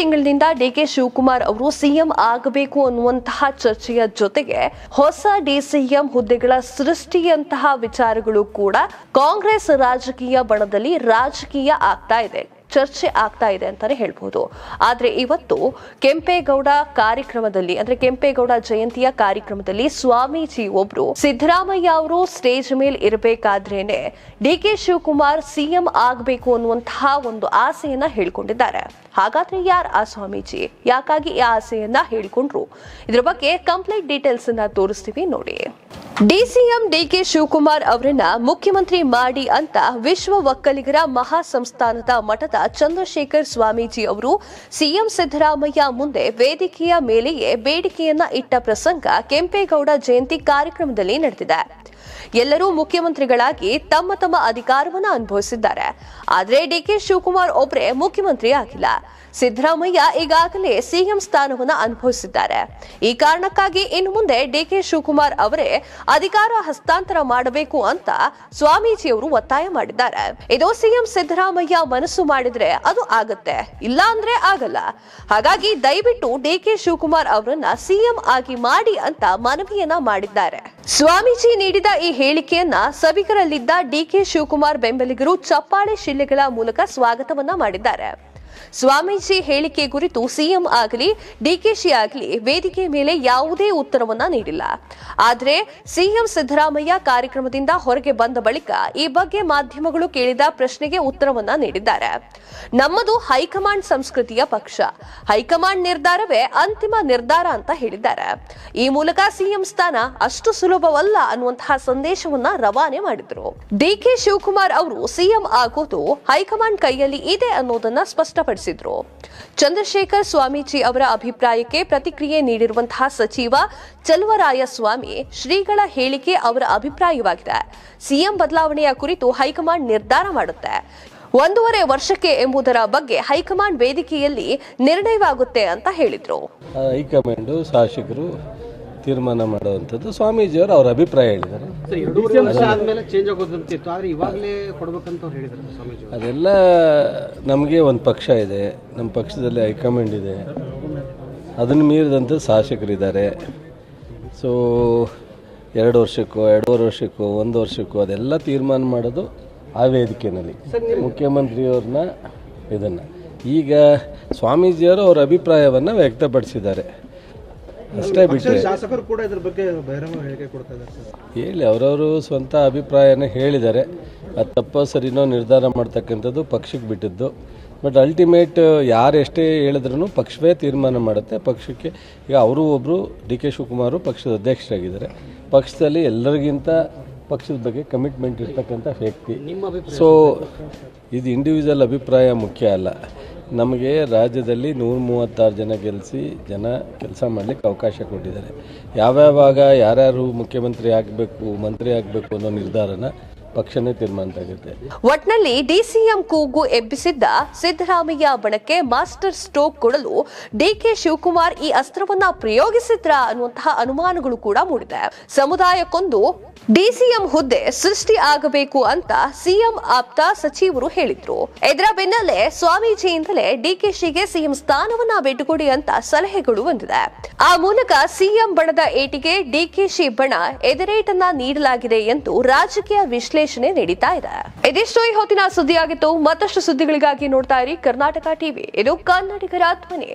ತಿಂಗಳಿನಿಂದ ಕೆ ಶಿವಕುಮಾರ್ ಅವರು ಸಿಎಂ ಆಗಬೇಕು ಅನ್ನುವಂತಹ ಚರ್ಚೆಯ ಜೊತೆಗೆ ಹೊಸ ಡಿಸಿಎಂ ಹುದ್ದೆಗಳ ಸೃಷ್ಟಿಯಂತಹ ವಿಚಾರಗಳು ಕೂಡ ಕಾಂಗ್ರೆಸ್ ರಾಜಕೀಯ ಬಣದಲ್ಲಿ ರಾಜಕೀಯ ಆಗ್ತಾ ಇದೆ ಚರ್ಚೆ ಆಗ್ತಾ ಇದೆ ಅಂತಾನೆ ಹೇಳ್ಬೋದು ಆದ್ರೆ ಇವತ್ತು ಕೆಂಪೇಗೌಡ ಕಾರ್ಯಕ್ರಮದಲ್ಲಿ ಅಂದ್ರೆ ಕೆಂಪೇಗೌಡ ಜಯಂತಿಯ ಕಾರ್ಯಕ್ರಮದಲ್ಲಿ ಸ್ವಾಮೀಜಿ ಒಬ್ರು ಸಿದ್ದರಾಮಯ್ಯ ಅವರು ಸ್ಟೇಜ್ ಮೇಲೆ ಇರಬೇಕಾದ್ರೇನೆ ಡಿ ಕೆ ಶಿವಕುಮಾರ್ ಸಿಎಂ ಆಗ್ಬೇಕು ಅನ್ನುವಂತಹ ಒಂದು ಆಸೆಯನ್ನ ಹೇಳ್ಕೊಂಡಿದ್ದಾರೆ ಹಾಗಾದ್ರೆ ಯಾರ್ ಆ ಸ್ವಾಮೀಜಿ ಯಾಕಾಗಿ ಈ ಆಸೆಯನ್ನ ಹೇಳ್ಕೊಂಡ್ರು ಇದ್ರ ಬಗ್ಗೆ ಕಂಪ್ಲೀಟ್ ಡೀಟೇಲ್ಸ್ ಅನ್ನ ತೋರಿಸ್ತೀವಿ ನೋಡಿ ಡಿಸಿಎಂ ಡಿಕೆ ಶಿವಕುಮಾರ್ ಅವರನ್ನ ಮುಖ್ಯಮಂತ್ರಿ ಮಾಡಿ ಅಂತ ವಿಶ್ವ ಒಕ್ಕಲಿಗರ ಮಹಾಸಂಸ್ಥಾನದ ಮಠದ ಚಂದ್ರಶೇಖರ್ ಸ್ವಾಮೀಜಿ ಅವರು ಸಿಎಂ ಸಿದ್ದರಾಮಯ್ಯ ಮುಂದೆ ವೇದಿಕೆಯ ಮೇಲೆಯೇ ಬೇಡಿಕೆಯನ್ನ ಇಟ್ಟ ಪ್ರಸಂಗ ಕೆಂಪೇಗೌಡ ಜಯಂತಿ ಕಾರ್ಯಕ್ರಮದಲ್ಲಿ ನಡೆದಿದೆ ಎಲ್ಲರೂ ಮುಖ್ಯಮಂತ್ರಿಗಳಾಗಿ ತಮ್ಮ ತಮ್ಮ ಅಧಿಕಾರವನ್ನು ಅನುಭವಿಸಿದ್ದಾರೆ ಆದರೆ ಡಿಕೆ ಶಿವಕುಮಾರ್ ಒಬ್ಬರೇ ಮುಖ್ಯಮಂತ್ರಿ ಆಗಿಲ್ಲ ಸಿದ್ದರಾಮಯ್ಯ ಈಗಾಗಲೇ ಸಿಎಂ ಸ್ಥಾನವನ್ನು ಅನುಭವಿಸಿದ್ದಾರೆ ಈ ಕಾರಣಕ್ಕಾಗಿ ಇನ್ನು ಮುಂದೆ ಡಿಕೆ ಶಿವಕುಮಾರ್ ಅವರೇ ಅಧಿಕಾರ ಹಸ್ತಾಂತರ ಮಾಡಬೇಕು ಅಂತ ಸ್ವಾಮೀಜಿಯವರು ಒತ್ತಾಯ ಮಾಡಿದ್ದಾರೆ ಇದು ಸಿಎಂ ಸಿದ್ದರಾಮಯ್ಯ ಮನಸ್ಸು ಮಾಡಿದ್ರೆ ಅದು ಆಗತ್ತೆ ಇಲ್ಲ ಅಂದ್ರೆ ಆಗಲ್ಲ ಹಾಗಾಗಿ ದಯವಿಟ್ಟು ಡಿ ಕೆ ಶಿವಕುಮಾರ್ ಅವರನ್ನ ಸಿಎಂ ಆಗಿ ಮಾಡಿ ಅಂತ ಮನವಿಯನ್ನ ಮಾಡಿದ್ದಾರೆ ಸ್ವಾಮೀಜಿ ನೀಡಿದ ಈ ಹೇಳಿಕೆಯನ್ನ ಸಭಿಕರಲ್ಲಿದ್ದ ಡಿಕೆ ಶಿವಕುಮಾರ್ ಬೆಂಬಲಿಗರು ಚಪ್ಪಾಳೆ ಶಿಲೆಗಳ ಮೂಲಕ ಸ್ವಾಗತವನ್ನ ಮಾಡಿದ್ದಾರೆ ಸ್ವಾಮೀಜಿ ಹೇಳಿಕೆ ಕುರಿತು ಸಿಎಂ ಆಗಲಿ ಡಿಕೆಶಿ ಆಗಲಿ ವೇದಿಕೆ ಮೇಲೆ ಯಾವುದೇ ಉತ್ತರವನ್ನ ನೀಡಿಲ್ಲ ಆದರೆ ಸಿಎಂ ಸಿದ್ದರಾಮಯ್ಯ ಕಾರ್ಯಕ್ರಮದಿಂದ ಹೊರಗೆ ಬಂದ ಬಳಿಕ ಈ ಬಗ್ಗೆ ಮಾಧ್ಯಮಗಳು ಕೇಳಿದ ಪ್ರಶ್ನೆಗೆ ಉತ್ತರವನ್ನ ನೀಡಿದ್ದಾರೆ ನಮ್ಮದು ಹೈಕಮಾಂಡ್ ಸಂಸ್ಕೃತಿಯ ಪಕ್ಷ ಹೈಕಮಾಂಡ್ ನಿರ್ಧಾರವೇ ಅಂತಿಮ ನಿರ್ಧಾರ ಅಂತ ಹೇಳಿದ್ದಾರೆ ಈ ಮೂಲಕ ಸಿಎಂ ಸ್ಥಾನ ಅಷ್ಟು ಸುಲಭವಲ್ಲ ಅನ್ನುವಂತಹ ಸಂದೇಶವನ್ನ ರವಾನೆ ಮಾಡಿದ್ರು ಡಿಕೆ ಶಿವಕುಮಾರ್ ಅವರು ಸಿಎಂ ಆಗೋದು ಹೈಕಮಾಂಡ್ ಕೈಯಲ್ಲಿ ಇದೆ ಅನ್ನೋದನ್ನ ಸ್ಪಷ್ಟಪಡಿಸಿದ್ದಾರೆ ಚಂದ್ರಶೇಖರ್ ಸ್ವಾಮೀಜಿ ಅವರ ಅಭಿಪ್ರಾಯಕ್ಕೆ ಪ್ರತಿಕ್ರಿಯೆ ನೀಡಿರುವಂತಹ ಸಚಿವ ಸ್ವಾಮಿ ಶ್ರೀಗಳ ಹೇಳಿಕೆ ಅವರ ಅಭಿಪ್ರಾಯವಾಗಿದೆ ಸಿಎಂ ಬದಲಾವಣೆಯ ಕುರಿತು ಹೈಕಮಾಂಡ್ ನಿರ್ಧಾರ ಮಾಡುತ್ತೆ ಒಂದೂವರೆ ವರ್ಷಕ್ಕೆ ಎಂಬುದರ ಬಗ್ಗೆ ಹೈಕಮಾಂಡ್ ವೇದಿಕೆಯಲ್ಲಿ ನಿರ್ಣಯವಾಗುತ್ತೆ ಅಂತ ಹೇಳಿದ್ರು ಹೈಕಮಾಂಡ್ ಶಾಸಕರು ತೀರ್ಮಾನ ಮಾಡುವಂಥದ್ದು ಸ್ವಾಮೀಜಿಯವರು ಅವರ ಅಭಿಪ್ರಾಯ ಹೇಳಿದ್ದಾರೆ ಅದೆಲ್ಲ ನಮಗೆ ಒಂದು ಪಕ್ಷ ಇದೆ ನಮ್ಮ ಪಕ್ಷದಲ್ಲಿ ಹೈಕಮಾಂಡ್ ಇದೆ ಅದನ್ನು ಮೀರಿದಂಥ ಶಾಸಕರಿದ್ದಾರೆ ಸೊ ಎರಡು ವರ್ಷಕ್ಕೋ ಎರಡೂವರೆ ವರ್ಷಕ್ಕೋ ಒಂದು ವರ್ಷಕ್ಕೋ ಅದೆಲ್ಲ ತೀರ್ಮಾನ ಮಾಡೋದು ಆ ವೇದಿಕೆಯಲ್ಲಿ ಮುಖ್ಯಮಂತ್ರಿಯವ್ರನ್ನ ಇದನ್ನು ಈಗ ಸ್ವಾಮೀಜಿಯವರು ಅವರ ಅಭಿಪ್ರಾಯವನ್ನು ವ್ಯಕ್ತಪಡಿಸಿದ್ದಾರೆ ಅಷ್ಟೇ ಬಿಟ್ಟರೆ ಶಾಸಕರು ಕೂಡ ಬಗ್ಗೆ ಕೊಡ್ತಾ ಇದ್ದಾರೆ ಹೇಳಿ ಅವರವರು ಸ್ವಂತ ಅಭಿಪ್ರಾಯನ ಹೇಳಿದ್ದಾರೆ ಅದು ತಪ್ಪ ಸರಿನೋ ನಿರ್ಧಾರ ಮಾಡ್ತಕ್ಕಂಥದ್ದು ಪಕ್ಷಕ್ಕೆ ಬಿಟ್ಟಿದ್ದು ಬಟ್ ಅಲ್ಟಿಮೇಟ್ ಯಾರು ಎಷ್ಟೇ ಹೇಳಿದ್ರೂ ಪಕ್ಷವೇ ತೀರ್ಮಾನ ಮಾಡುತ್ತೆ ಪಕ್ಷಕ್ಕೆ ಈಗ ಅವರು ಒಬ್ಬರು ಡಿ ಕೆ ಶಿವಕುಮಾರ್ ಪಕ್ಷದ ಅಧ್ಯಕ್ಷರಾಗಿದ್ದಾರೆ ಪಕ್ಷದಲ್ಲಿ ಎಲ್ಲರಿಗಿಂತ ಪಕ್ಷದ ಬಗ್ಗೆ ಕಮಿಟ್ಮೆಂಟ್ ಇರ್ತಕ್ಕಂಥ ವ್ಯಕ್ತಿ ಸೊ ಇದು ಇಂಡಿವಿಜುವಲ್ ಅಭಿಪ್ರಾಯ ಮುಖ್ಯ ಅಲ್ಲ ನಮಗೆ ರಾಜ್ಯದಲ್ಲಿ ನೂರ ಮೂವತ್ತಾರು ಜನ ಗೆಲ್ಲಿಸಿ ಜನ ಕೆಲಸ ಮಾಡಲಿಕ್ಕೆ ಅವಕಾಶ ಕೊಟ್ಟಿದ್ದಾರೆ ಯಾವ್ಯಾವಾಗ ಯಾರ್ಯಾರು ಮುಖ್ಯಮಂತ್ರಿ ಆಗಬೇಕು ಮಂತ್ರಿ ಆಗಬೇಕು ಅನ್ನೋ ನಿರ್ಧಾರನ ಪಕ್ಷನೇ ತೀರ್ಮಾನ ಒಟ್ನಲ್ಲಿ ಡಿಸಿಎಂ ಕೂಗು ಎಬ್ಬಿಸಿದ್ದ ಸಿದ್ದರಾಮಯ್ಯ ಬಣಕ್ಕೆ ಮಾಸ್ಟರ್ ಸ್ಟೋಕ್ ಕೊಡಲು ಡಿಕೆ ಶಿವಕುಮಾರ್ ಈ ಅಸ್ತ್ರವನ್ನ ಪ್ರಯೋಗಿಸಿದ್ರ ಅನ್ನುವಂತಹ ಅನುಮಾನಗಳು ಕೂಡ ಮೂಡಿದೆ ಸಮುದಾಯಕ್ಕೊಂದು ಡಿಸಿಎಂ ಹುದ್ದೆ ಸೃಷ್ಟಿ ಆಗಬೇಕು ಅಂತ ಸಿಎಂ ಆಪ್ತ ಸಚಿವರು ಹೇಳಿದ್ರು ಇದರ ಬೆನ್ನಲ್ಲೇ ಸ್ವಾಮೀಜಿಯಿಂದಲೇ ಡಿಕೆಶಿಗೆ ಸಿಎಂ ಸ್ಥಾನವನ್ನ ಬಿಟ್ಟುಕೊಡಿ ಅಂತ ಸಲಹೆಗಳು ಬಂದಿದೆ ಆ ಮೂಲಕ ಸಿಎಂ ಬಣದ ಏಟಿಗೆ ಡಿಕೆಶಿ ಬಣ ಎದರೇಟನ್ನ ನೀಡಲಾಗಿದೆ ಎಂದು ರಾಜಕೀಯ ವಿಶ್ಲೇಷಣೆ ವಿಶ್ಲೇಷಣೆ ಇದೆ ಇದಿಷ್ಟು ಈ ಹೊತ್ತಿನ ಸುದ್ದಿಯಾಗಿತ್ತು ಮತ್ತಷ್ಟು ಸುದ್ದಿಗಳಿಗಾಗಿ ನೋಡ್ತಾ ಇರಿ ಕರ್ನಾಟಕ ಟಿವಿ ಇದು ಕನ್ನಡಿಗರ ಧ್ವನಿ